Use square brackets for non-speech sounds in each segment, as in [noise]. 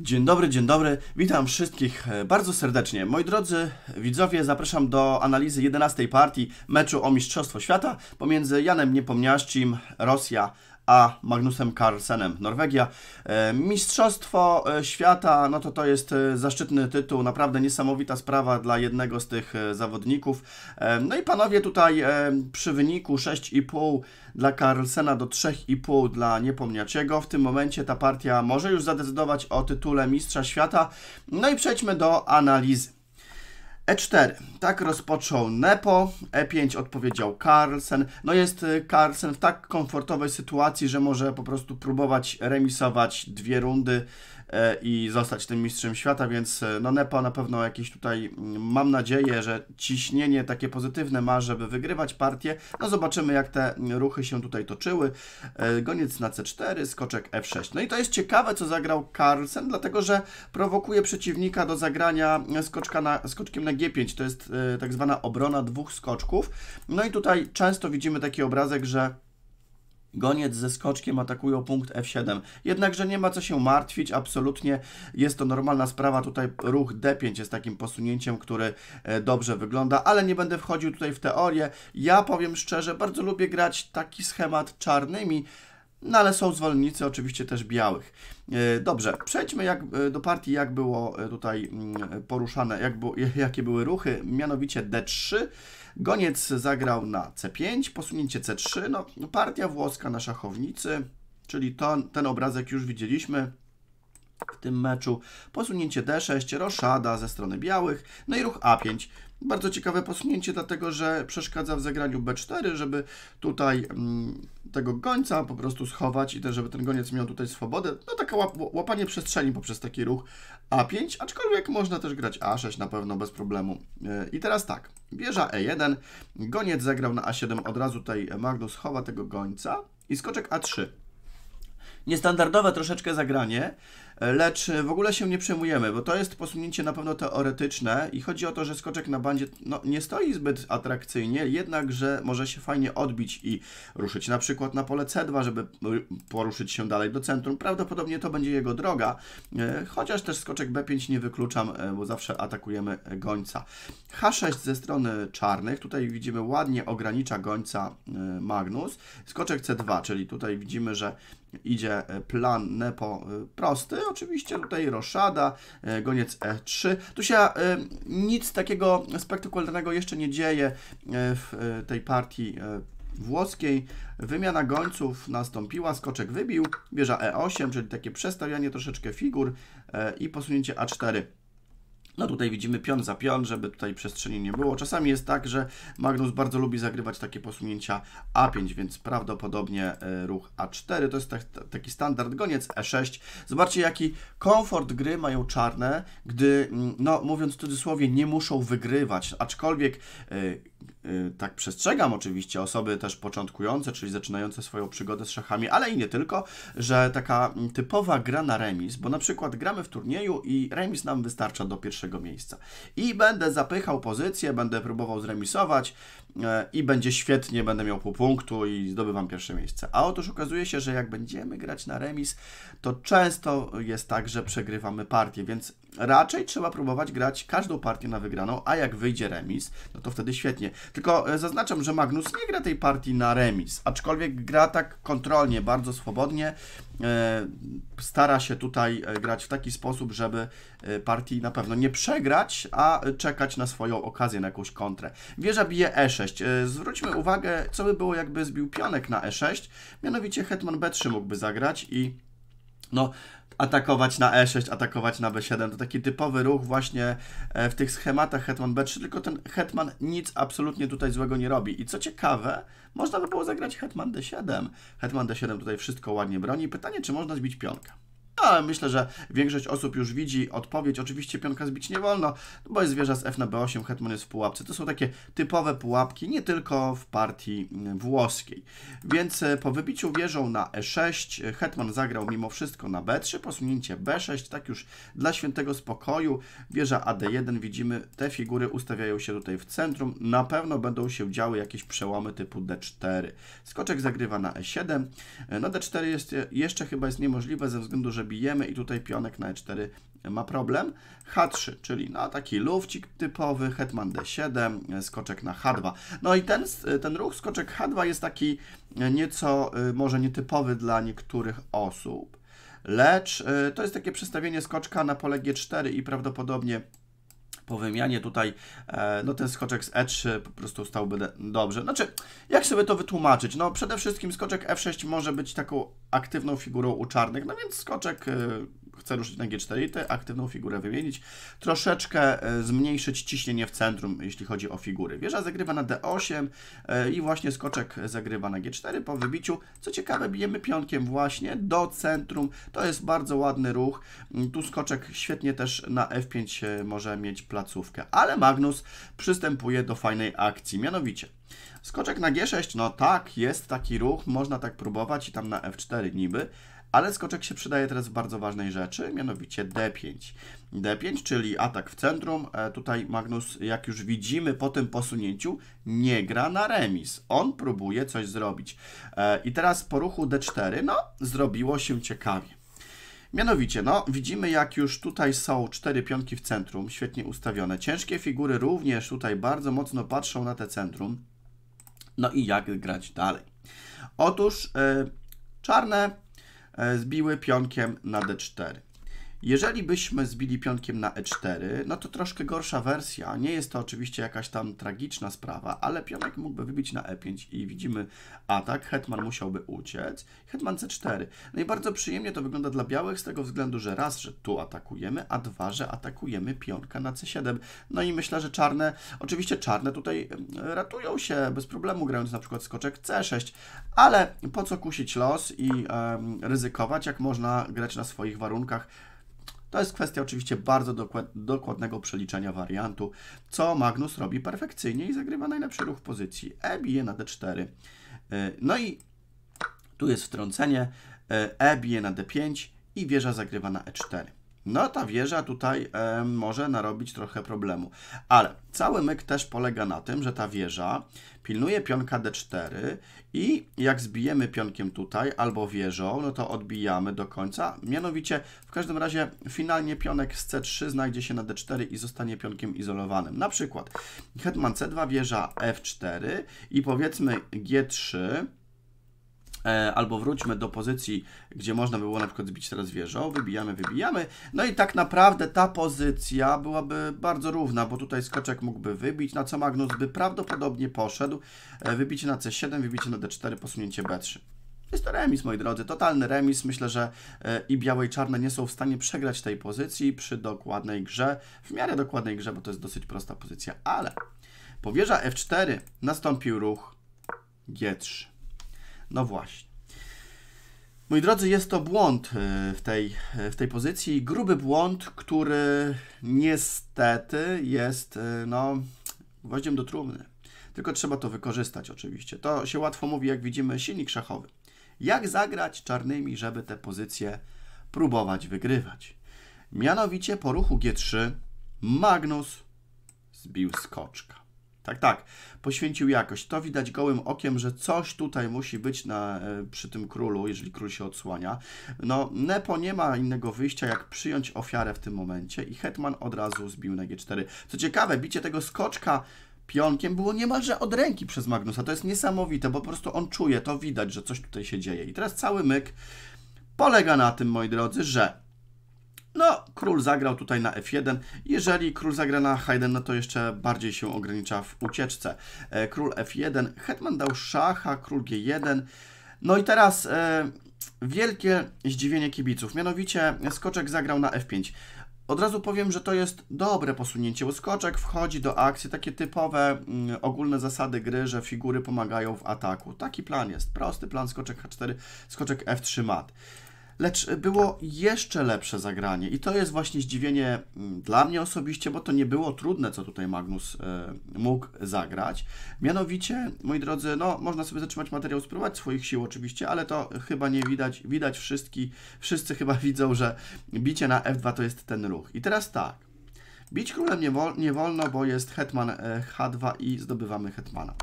Dzień dobry, dzień dobry. Witam wszystkich e, bardzo serdecznie. Moi drodzy widzowie, zapraszam do analizy 11 partii meczu o Mistrzostwo Świata pomiędzy Janem Niepomniaszczym, Rosja, a Magnusem Carlsenem Norwegia. E, mistrzostwo e, świata, no to to jest e, zaszczytny tytuł, naprawdę niesamowita sprawa dla jednego z tych zawodników. No i panowie tutaj przy wyniku 6,5 dla Carlsena do 3,5 dla Niepomniaciego. W tym momencie ta partia może już zadecydować o tytule Mistrza Świata. No i przejdźmy do analizy. E4, tak rozpoczął Nepo, E5 odpowiedział Carlsen. No jest y, Carlsen w tak komfortowej sytuacji, że może po prostu próbować remisować dwie rundy E, i zostać tym mistrzem świata, więc e, no Nepa na pewno jakieś tutaj, mm, mam nadzieję, że ciśnienie takie pozytywne ma, żeby wygrywać partię. No zobaczymy, jak te mm, ruchy się tutaj toczyły. E, goniec na C4, skoczek F6. No i to jest ciekawe, co zagrał Carlsen, dlatego, że prowokuje przeciwnika do zagrania skoczka na, skoczkiem na G5. To jest tak zwana obrona dwóch skoczków. No i tutaj często widzimy taki obrazek, że Goniec ze skoczkiem atakują punkt F7. Jednakże nie ma co się martwić, absolutnie jest to normalna sprawa. Tutaj ruch D5 jest takim posunięciem, który e, dobrze wygląda, ale nie będę wchodził tutaj w teorię. Ja powiem szczerze, bardzo lubię grać taki schemat czarnymi, no ale są zwolennicy oczywiście też białych. E, dobrze, przejdźmy jak, e, do partii, jak było e, tutaj mm, poruszane, jak było, [laughs] jakie były ruchy, mianowicie D3. Goniec zagrał na C5, posunięcie C3, no partia włoska na szachownicy, czyli to, ten obrazek już widzieliśmy w tym meczu. Posunięcie D6, roszada ze strony białych, no i ruch A5 bardzo ciekawe posunięcie, dlatego że przeszkadza w zagraniu B4, żeby tutaj mm, tego gońca po prostu schować i też, żeby ten goniec miał tutaj swobodę. No taka łap łapanie przestrzeni poprzez taki ruch A5, aczkolwiek można też grać A6 na pewno bez problemu. Yy, I teraz tak, bierze E1, goniec zagrał na A7, od razu tutaj Magnus chowa tego gońca i skoczek A3 niestandardowe troszeczkę zagranie, lecz e, w ogóle się nie przejmujemy, bo to jest posunięcie na pewno teoretyczne i chodzi o to, że skoczek na bandzie no, nie stoi zbyt atrakcyjnie, jednakże może się fajnie odbić i ruszyć na przykład na pole C2, żeby e, poruszyć się dalej do centrum. Prawdopodobnie to będzie jego droga, e, chociaż też skoczek B5 nie wykluczam, bo zawsze atakujemy gońca. H6 ze strony czarnych, tutaj widzimy ładnie ogranicza gońca Magnus. Skoczek C2, czyli tutaj widzimy, że idzie e, plan Nepo e, prosty, oczywiście tutaj roszada, e, goniec E3. Tu się nic takiego spektakularnego jeszcze nie dzieje w tej partii włoskiej. Wymiana gońców nastąpiła, skoczek wybił, wieża E8, czyli takie przestawianie troszeczkę figur i posunięcie A4. No tutaj widzimy pion za pion, żeby tutaj przestrzeni nie było. Czasami jest tak, że Magnus bardzo lubi zagrywać takie posunięcia A5, więc prawdopodobnie e, ruch A4 to jest tak, taki standard goniec E6. Zobaczcie jaki komfort gry mają czarne, gdy, mm, no mówiąc w cudzysłowie, nie muszą wygrywać, aczkolwiek e, Y, tak przestrzegam oczywiście osoby też początkujące, czyli zaczynające swoją przygodę z szachami, ale i nie tylko, że taka typowa gra na remis, bo na przykład gramy w turnieju i remis nam wystarcza do pierwszego miejsca. I będę zapychał pozycję, będę próbował zremisować y, i będzie świetnie, będę miał pół punktu i zdobywam pierwsze miejsce. A otóż okazuje się, że jak będziemy grać na remis, to często jest tak, że przegrywamy partię, więc raczej trzeba próbować grać każdą partię na wygraną, a jak wyjdzie remis, no to wtedy świetnie. Tylko e, zaznaczam, że Magnus nie gra tej partii na remis, aczkolwiek gra tak kontrolnie, bardzo swobodnie. E, stara się tutaj e, grać w taki sposób, żeby partii na pewno nie przegrać, a czekać na swoją okazję, na jakąś kontrę. Wieża bije E6. Zwróćmy uwagę, co by było, jakby zbił pionek na E6. Mianowicie hetman B3 mógłby zagrać i no, atakować na E6, atakować na B7. To taki typowy ruch właśnie e, w tych schematach Hetman B3, tylko ten Hetman nic absolutnie tutaj złego nie robi. I co ciekawe, można by było zagrać Hetman D7. Hetman D7 tutaj wszystko ładnie broni. Pytanie, czy można zbić pionka? ale myślę, że większość osób już widzi odpowiedź. Oczywiście pionka zbić nie wolno, bo jest wieża z F na B8, hetman jest w pułapce. To są takie typowe pułapki, nie tylko w partii mm, włoskiej. Więc e, po wybiciu wieżą na E6 hetman zagrał mimo wszystko na B3, posunięcie B6, tak już dla świętego spokoju. Wieża AD1, widzimy, te figury ustawiają się tutaj w centrum. Na pewno będą się działy jakieś przełomy typu D4. Skoczek zagrywa na E7. E, no D4 jest, e, jeszcze chyba jest niemożliwe ze względu, że bije bijemy i tutaj pionek na e4 ma problem. H3, czyli na taki lufcik typowy, hetman d7, skoczek na h2. No i ten, ten ruch skoczek h2 jest taki nieco y, może nietypowy dla niektórych osób, lecz y, to jest takie przestawienie skoczka na pole g4 i prawdopodobnie po wymianie tutaj, e, no ten skoczek z E3 po prostu stałby dobrze. Znaczy, jak sobie to wytłumaczyć? No przede wszystkim skoczek F6 może być taką aktywną figurą u czarnych, no więc skoczek e, chcę ruszyć na G4 i tę aktywną figurę wymienić. Troszeczkę e, zmniejszyć ciśnienie w centrum, jeśli chodzi o figury. Wieża zagrywa na D8 e, i właśnie skoczek zagrywa na G4 po wybiciu. Co ciekawe, bijemy pionkiem właśnie do centrum. To jest bardzo ładny ruch. Mm, tu skoczek świetnie też na F5 e, może mieć placówkę, ale Magnus przystępuje do fajnej akcji, mianowicie skoczek na G6, no tak, jest taki ruch, można tak próbować i tam na F4 niby, ale skoczek się przydaje teraz w bardzo ważnej rzeczy, mianowicie D5. D5, czyli atak w centrum. E, tutaj Magnus, jak już widzimy po tym posunięciu, nie gra na remis. On próbuje coś zrobić. E, I teraz po ruchu D4, no, zrobiło się ciekawie. Mianowicie, no, widzimy jak już tutaj są cztery pionki w centrum, świetnie ustawione. Ciężkie figury również tutaj bardzo mocno patrzą na te centrum. No i jak grać dalej? Otóż yy, czarne E, zbiły pionkiem na d4. Jeżeli byśmy zbili pionkiem na e4, no to troszkę gorsza wersja. Nie jest to oczywiście jakaś tam tragiczna sprawa, ale pionek mógłby wybić na e5 i widzimy atak. Hetman musiałby uciec. Hetman c4. No i bardzo przyjemnie to wygląda dla białych z tego względu, że raz, że tu atakujemy, a dwa, że atakujemy pionka na c7. No i myślę, że czarne, oczywiście czarne tutaj ratują się bez problemu, grając na przykład skoczek c6, ale po co kusić los i um, ryzykować, jak można grać na swoich warunkach to jest kwestia oczywiście bardzo dokładnego przeliczenia wariantu, co Magnus robi perfekcyjnie i zagrywa najlepszy ruch pozycji. E bije na d4. E, no i tu jest wtrącenie. E, e bije na d5 i wieża zagrywa na e4 no ta wieża tutaj e, może narobić trochę problemu. Ale cały myk też polega na tym, że ta wieża pilnuje pionka d4 i jak zbijemy pionkiem tutaj albo wieżą, no to odbijamy do końca. Mianowicie w każdym razie finalnie pionek z c3 znajdzie się na d4 i zostanie pionkiem izolowanym. Na przykład hetman c2, wieża f4 i powiedzmy g3, E, albo wróćmy do pozycji, gdzie można było na przykład zbić teraz wieżę, wybijamy, wybijamy, no i tak naprawdę ta pozycja byłaby bardzo równa, bo tutaj skoczek mógłby wybić, na co Magnus by prawdopodobnie poszedł, e, wybicie na C7, wybicie na D4, posunięcie B3. Jest to remis, moi drodzy, totalny remis. Myślę, że e, i białe i czarne nie są w stanie przegrać tej pozycji przy dokładnej grze, w miarę dokładnej grze, bo to jest dosyć prosta pozycja, ale powierza F4 nastąpił ruch G3. No właśnie. Moi drodzy, jest to błąd y, w tej, y, w tej pozycji. Gruby błąd, który niestety jest y, no, gwoździem do trumny. Tylko trzeba to wykorzystać oczywiście. To się łatwo mówi, jak widzimy, silnik szachowy. Jak zagrać czarnymi, żeby te pozycje próbować wygrywać? Mianowicie po ruchu G3 Magnus zbił skoczka. Tak, tak. Poświęcił jakość. To widać gołym okiem, że coś tutaj musi być na, e, przy tym królu, jeżeli król się odsłania. No, Nepo nie ma innego wyjścia, jak przyjąć ofiarę w tym momencie i Hetman od razu zbił na G4. Co ciekawe, bicie tego skoczka pionkiem było niemalże od ręki przez Magnusa. To jest niesamowite, bo po prostu on czuje, to widać, że coś tutaj się dzieje. I teraz cały myk polega na tym, moi drodzy, że no, król zagrał tutaj na f1. Jeżeli król zagra na h1, no to jeszcze bardziej się ogranicza w ucieczce. E, król f1, hetman dał szacha, król g1. No i teraz e, wielkie zdziwienie kibiców. Mianowicie skoczek zagrał na f5. Od razu powiem, że to jest dobre posunięcie, bo skoczek wchodzi do akcji, takie typowe mm, ogólne zasady gry, że figury pomagają w ataku. Taki plan jest, prosty plan, skoczek h4, skoczek f3 mat. Lecz było jeszcze lepsze zagranie i to jest właśnie zdziwienie mm, dla mnie osobiście, bo to nie było trudne, co tutaj Magnus e, mógł zagrać. Mianowicie, moi drodzy, no można sobie zatrzymać materiał, spróbować swoich sił oczywiście, ale to chyba nie widać, widać wszystki, wszyscy chyba [laughs] widzą, że bicie na F2 to jest ten ruch. I teraz tak, bić królem nie, wol, nie wolno, bo jest hetman e, H2 i zdobywamy hetmana.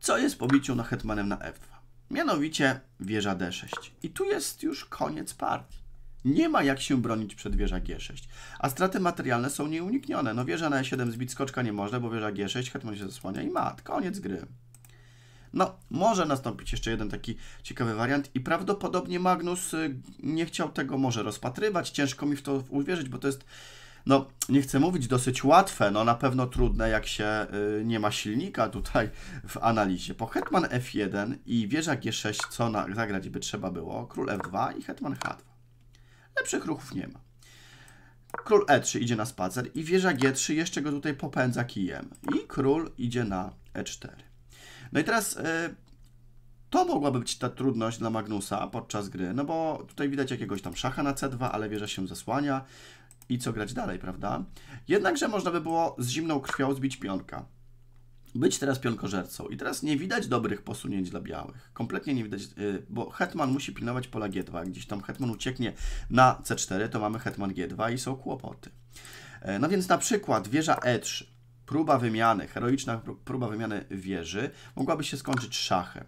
Co jest po biciu na hetmanem na F2? mianowicie wieża D6. I tu jest już koniec partii. Nie ma jak się bronić przed wieża G6. A straty materialne są nieuniknione. No wieża na E7 zbić skoczka nie może, bo wieża G6 hetman się zasłania i mat. Koniec gry. No, może nastąpić jeszcze jeden taki ciekawy wariant i prawdopodobnie Magnus y, nie chciał tego może rozpatrywać. Ciężko mi w to uwierzyć, bo to jest no nie chcę mówić dosyć łatwe, no na pewno trudne, jak się y, nie ma silnika tutaj w analizie. Po hetman f1 i wieża g6, co na, zagrać by trzeba było? Król f2 i hetman h2. Lepszych ruchów nie ma. Król e3 idzie na spacer i wieża g3 jeszcze go tutaj popędza kijem. I król idzie na e4. No i teraz... Y, to mogłaby być ta trudność dla Magnusa podczas gry, no bo tutaj widać jakiegoś tam szacha na C2, ale wieża się zasłania i co grać dalej, prawda? Jednakże można by było z zimną krwią zbić pionka. Być teraz pionkożercą. I teraz nie widać dobrych posunięć dla białych. Kompletnie nie widać, y, bo hetman musi pilnować pola G2. Gdzieś tam hetman ucieknie na C4, to mamy hetman G2 i są kłopoty. E, no więc na przykład wieża E3 próba wymiany, heroiczna próba wymiany wieży mogłaby się skończyć szachem.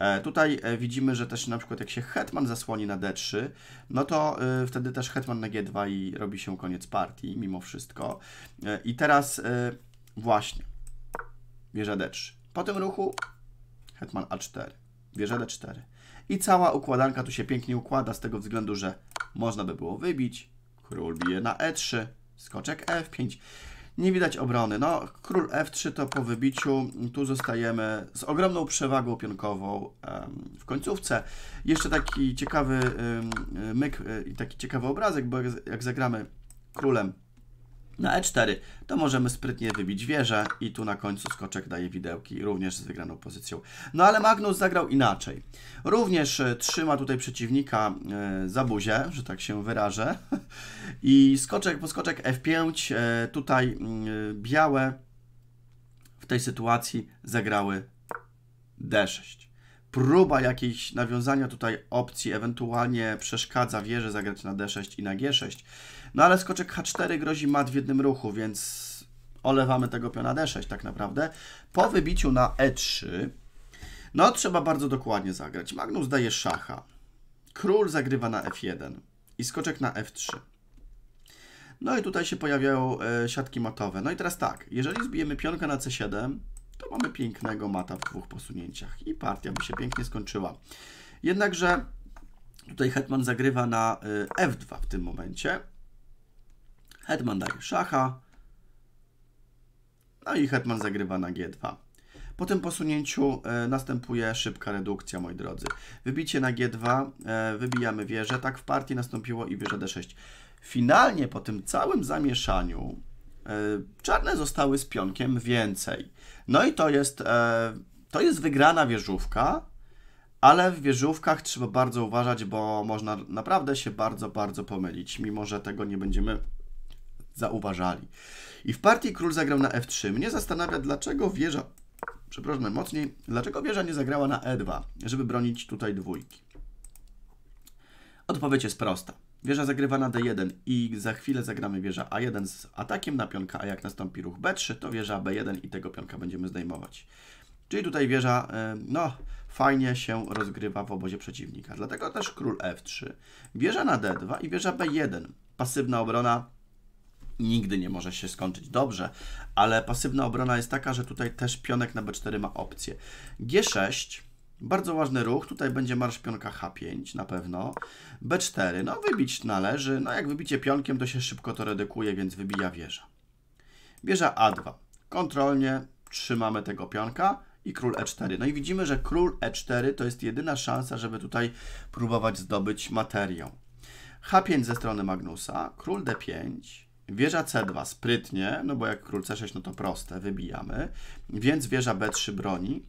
E, tutaj e, widzimy, że też na przykład jak się hetman zasłoni na d3, no to e, wtedy też hetman na g2 i robi się koniec partii mimo wszystko. I teraz właśnie wieża d3. Po tym ruchu hetman a4, wieża d4. I cała układanka tu się pięknie układa z tego względu, że można by było wybić. Król bije na e3, skoczek f5 nie widać obrony. No, król f3 to po wybiciu, tu zostajemy z ogromną przewagą pionkową w końcówce. Jeszcze taki ciekawy myk e, i taki ciekawy obrazek, bo jak zagramy królem na e4 to możemy sprytnie wybić wieżę i tu na końcu skoczek daje widełki, również z wygraną pozycją. No ale Magnus zagrał inaczej. Również e, trzyma tutaj przeciwnika e, za buzię, że tak się wyrażę. [laughs] I skoczek, po skoczek f5, e, tutaj mm, białe w tej sytuacji zagrały d6 próba jakiejś nawiązania tutaj opcji ewentualnie przeszkadza wieży zagrać na d6 i na g6 no ale skoczek H4 grozi mat w jednym ruchu, więc olewamy tego piona D6 tak naprawdę. Po wybiciu na E3, no trzeba bardzo dokładnie zagrać. Magnus daje szacha. Król zagrywa na F1 i skoczek na F3. No i tutaj się pojawiają e, siatki matowe. No i teraz tak, jeżeli zbijemy pionka na C7, to mamy pięknego mata w dwóch posunięciach i partia by się pięknie skończyła. Jednakże tutaj hetman zagrywa na e, F2 w tym momencie Hetman daje szacha. No i hetman zagrywa na G2. Po tym posunięciu e, następuje szybka redukcja, moi drodzy. Wybicie na G2, e, wybijamy wieżę. Tak w partii nastąpiło i wieża D6. Finalnie po tym całym zamieszaniu e, czarne zostały z pionkiem więcej. No i to jest, e, to jest wygrana wieżówka, ale w wieżówkach trzeba bardzo uważać, bo można naprawdę się bardzo, bardzo pomylić, mimo że tego nie będziemy zauważali. I w partii król zagrał na f3. Mnie zastanawia, dlaczego wieża, przepraszam mocniej, dlaczego wieża nie zagrała na e2, żeby bronić tutaj dwójki. Odpowiedź jest prosta. Wieża zagrywa na d1 i za chwilę zagramy wieża a1 z atakiem na pionka, a jak nastąpi ruch b3, to wieża b1 i tego pionka będziemy zdejmować. Czyli tutaj wieża, e, no, fajnie się rozgrywa w obozie przeciwnika. Dlatego też król f3, wieża na d2 i wieża b1. Pasywna obrona nigdy nie może się skończyć dobrze, ale pasywna obrona jest taka, że tutaj też pionek na b4 ma opcję. g6, bardzo ważny ruch, tutaj będzie marsz pionka h5 na pewno, b4, no wybić należy, no jak wybicie pionkiem to się szybko to redukuje, więc wybija wieża. Wieża a2, kontrolnie trzymamy tego pionka, i król e4. No i widzimy, że król e4 to jest jedyna szansa, żeby tutaj próbować zdobyć materię. h5 ze strony Magnusa, król d5, Wieża C2 sprytnie, no bo jak król C6, no to proste, wybijamy. Więc wieża B3 broni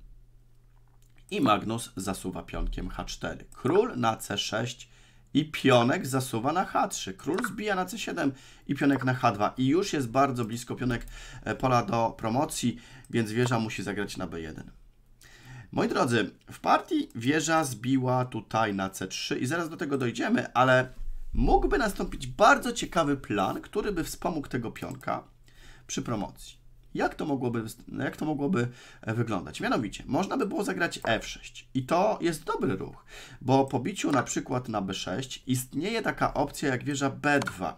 i Magnus zasuwa pionkiem H4. Król na C6 i pionek zasuwa na H3. Król zbija na C7 i pionek na H2. I już jest bardzo blisko pionek e, pola do promocji, więc wieża musi zagrać na B1. Moi drodzy, w partii wieża zbiła tutaj na C3 i zaraz do tego dojdziemy, ale mógłby nastąpić bardzo ciekawy plan, który by wspomógł tego pionka przy promocji. Jak to, mogłoby, jak to mogłoby e, wyglądać? Mianowicie, można by było zagrać F6 i to jest dobry ruch, bo po biciu na przykład na B6 istnieje taka opcja jak wieża B2.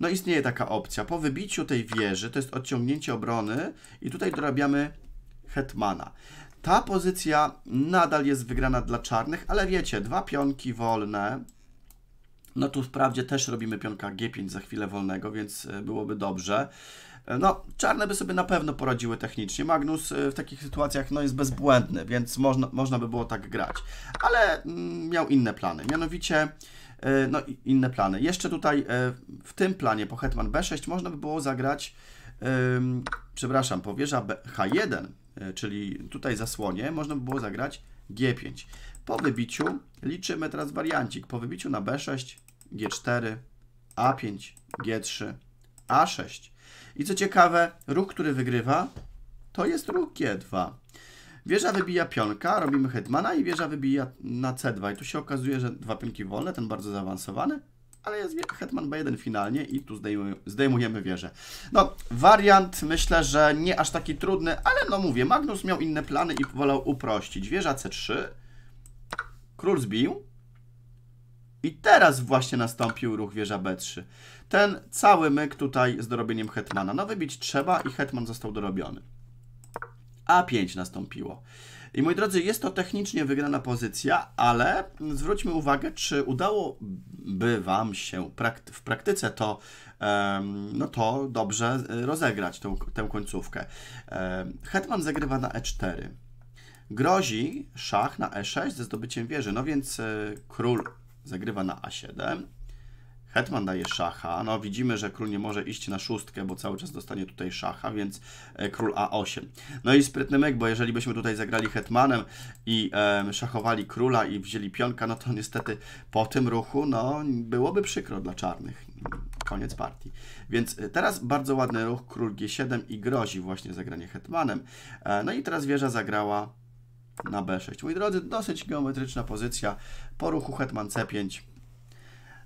No istnieje taka opcja. Po wybiciu tej wieży, to jest odciągnięcie obrony i tutaj dorabiamy hetmana. Ta pozycja nadal jest wygrana dla czarnych, ale wiecie, dwa pionki wolne no tu wprawdzie też robimy pionka G5 za chwilę wolnego, więc e, byłoby dobrze. E, no, czarne by sobie na pewno poradziły technicznie. Magnus e, w takich sytuacjach no, jest bezbłędny, więc można, można by było tak grać. Ale mm, miał inne plany. Mianowicie, no inne plany. Jeszcze tutaj w tym planie po hetman B6 można by było zagrać, przepraszam, po powierza H1, czyli tutaj zasłonie, można by było zagrać G5. Po wybiciu liczymy teraz wariancik. Po wybiciu na B6, G4, A5, G3, A6. I co ciekawe, ruch, który wygrywa, to jest ruch G2. Wieża wybija pionka, robimy hetmana i wieża wybija na C2. I tu się okazuje, że dwa pionki wolne, ten bardzo zaawansowany, ale jest hetman B1 finalnie i tu zdejmujemy, zdejmujemy wieżę. No, wariant myślę, że nie aż taki trudny, ale no mówię, Magnus miał inne plany i wolał uprościć. Wieża C3, Król zbił. I teraz właśnie nastąpił ruch wieża B3. Ten cały myk tutaj z dorobieniem hetmana. No wybić trzeba i hetman został dorobiony. A5 nastąpiło. I moi drodzy, jest to technicznie wygrana pozycja, ale zwróćmy uwagę, czy udałoby Wam się w praktyce to, um, no to dobrze e, rozegrać tą, tę końcówkę. Um, Hetman zagrywa na E4. Grozi szach na e6 ze zdobyciem wieży. No więc e, król zagrywa na a7. Hetman daje szacha. No widzimy, że król nie może iść na szóstkę, bo cały czas dostanie tutaj szacha, więc e, król a8. No i sprytny myk, bo jeżeli byśmy tutaj zagrali hetmanem i szachowali króla i wzięli pionka, no to niestety po tym ruchu, no byłoby przykro dla czarnych. Koniec partii. Więc e, teraz bardzo ładny ruch, król g7 i grozi właśnie zagranie hetmanem. no i teraz wieża zagrała na B6. Moi drodzy, dosyć geometryczna pozycja po ruchu hetman C5.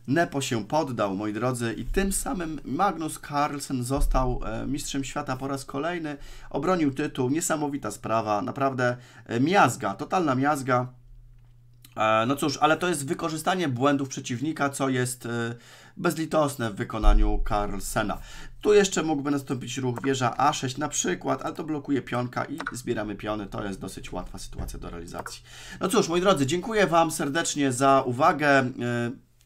Nepo się poddał, moi drodzy, i tym samym Magnus Carlsen został e, mistrzem świata po raz kolejny. Obronił tytuł, niesamowita sprawa, naprawdę e, miazga, totalna miazga. E, no cóż, ale to jest wykorzystanie błędów przeciwnika, co jest e, bezlitosne w wykonaniu Carlsena. Tu jeszcze mógłby nastąpić ruch wieża A6 na przykład, ale to blokuje pionka i zbieramy piony. To jest dosyć łatwa sytuacja do realizacji. No cóż, moi drodzy, dziękuję Wam serdecznie za uwagę. E,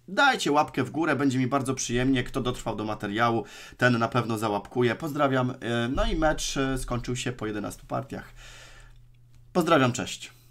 dajcie łapkę w górę, będzie mi bardzo przyjemnie. Kto dotrwał do materiału, ten na pewno załapkuje. Pozdrawiam. No i mecz skończył się po 11 partiach. Pozdrawiam, cześć.